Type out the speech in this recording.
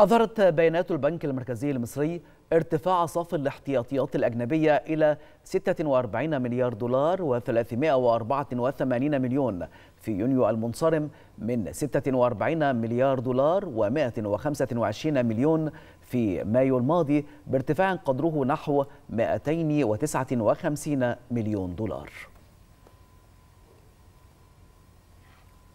أظهرت بيانات البنك المركزي المصري ارتفاع صافي الاحتياطيات الأجنبية إلى 46 مليار دولار و384 مليون في يونيو المنصرم من 46 مليار دولار و125 مليون في مايو الماضي بارتفاع قدره نحو 259 مليون دولار